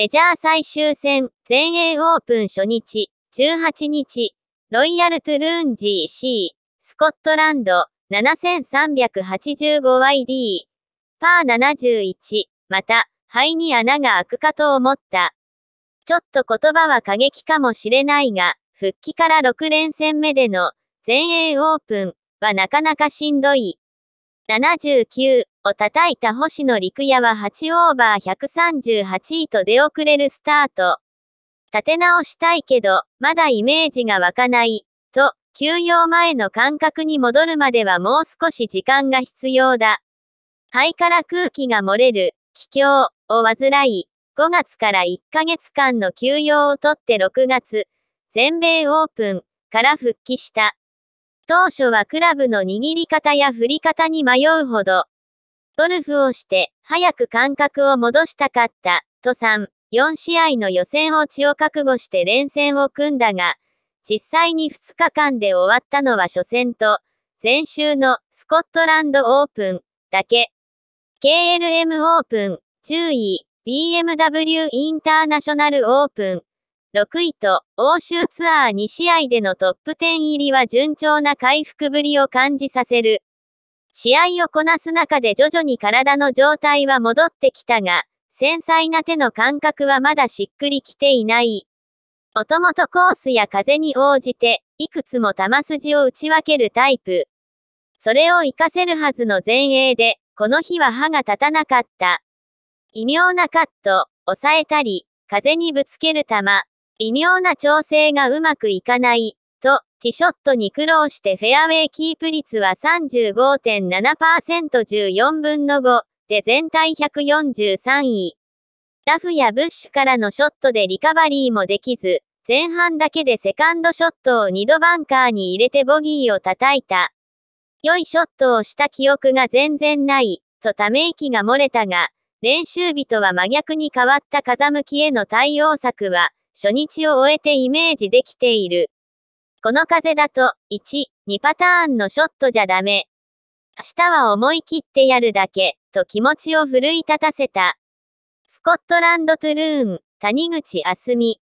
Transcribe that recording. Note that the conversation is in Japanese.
メジャー最終戦、全英オープン初日、18日、ロイヤルトゥルーン GC、スコットランド、7385YD、パー71、また、肺に穴が開くかと思った。ちょっと言葉は過激かもしれないが、復帰から6連戦目での全英オープンはなかなかしんどい。79、を叩いた星野陸也は8オーバー138位と出遅れるスタート。立て直したいけど、まだイメージが湧かない、と、休養前の感覚に戻るまではもう少し時間が必要だ。肺から空気が漏れる、気境を患い、5月から1ヶ月間の休養をとって6月、全米オープンから復帰した。当初はクラブの握り方や振り方に迷うほど、ゴルフをして、早く感覚を戻したかった、と3、4試合の予選落ちを覚悟して連戦を組んだが、実際に2日間で終わったのは初戦と、前週のスコットランドオープンだけ。KLM オープン10位、BMW インターナショナルオープン6位と欧州ツアー2試合でのトップ10入りは順調な回復ぶりを感じさせる。試合をこなす中で徐々に体の状態は戻ってきたが、繊細な手の感覚はまだしっくりきていない。ともとコースや風に応じて、いくつも球筋を打ち分けるタイプ。それを活かせるはずの前衛で、この日は歯が立たなかった。微妙なカット、抑えたり、風にぶつける球、微妙な調整がうまくいかない。と、ティショットに苦労してフェアウェイキープ率は 35.7%14 分の5で全体143位。ラフやブッシュからのショットでリカバリーもできず、前半だけでセカンドショットを2度バンカーに入れてボギーを叩いた。良いショットをした記憶が全然ない、とため息が漏れたが、練習日とは真逆に変わった風向きへの対応策は、初日を終えてイメージできている。この風だと、1、2パターンのショットじゃダメ。明日は思い切ってやるだけ、と気持ちを奮い立たせた。スコットランドトゥルーン、谷口あすみ。